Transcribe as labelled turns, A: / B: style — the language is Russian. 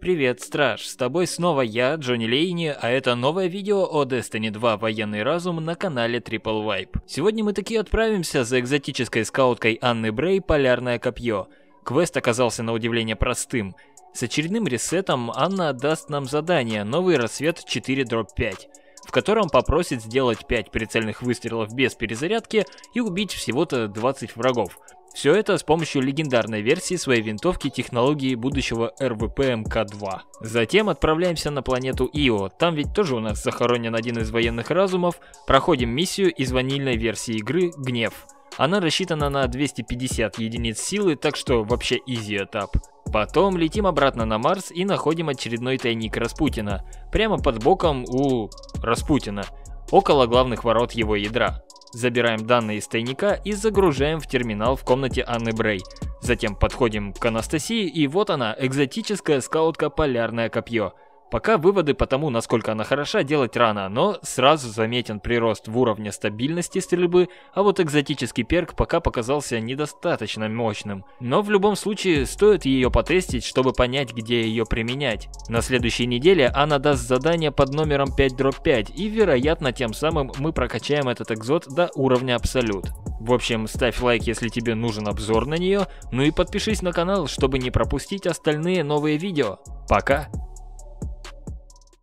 A: Привет, Страж, с тобой снова я, Джонни Лейни, а это новое видео о Destiny 2 «Военный разум» на канале Triple Vibe. Сегодня мы таки отправимся за экзотической скауткой Анны Брей «Полярное копье». Квест оказался на удивление простым. С очередным ресетом Анна отдаст нам задание «Новый рассвет 4-5», в котором попросит сделать 5 прицельных выстрелов без перезарядки и убить всего-то 20 врагов – все это с помощью легендарной версии своей винтовки технологии будущего РВП МК-2. Эм Затем отправляемся на планету Ио, там ведь тоже у нас захоронен один из военных разумов, проходим миссию из ванильной версии игры «Гнев». Она рассчитана на 250 единиц силы, так что вообще изи этап. Потом летим обратно на Марс и находим очередной тайник Распутина, прямо под боком у Распутина, около главных ворот его ядра. Забираем данные из тайника и загружаем в терминал в комнате Анны Брей. Затем подходим к Анастасии, и вот она, экзотическая скаутка «Полярное копье». Пока выводы по тому, насколько она хороша, делать рано, но сразу заметен прирост в уровне стабильности стрельбы, а вот экзотический перк пока показался недостаточно мощным. Но в любом случае, стоит ее потестить, чтобы понять, где ее применять. На следующей неделе она даст задание под номером 5-5, и вероятно тем самым мы прокачаем этот экзот до уровня абсолют. В общем, ставь лайк, если тебе нужен обзор на нее, ну и подпишись на канал, чтобы не пропустить остальные новые видео. Пока!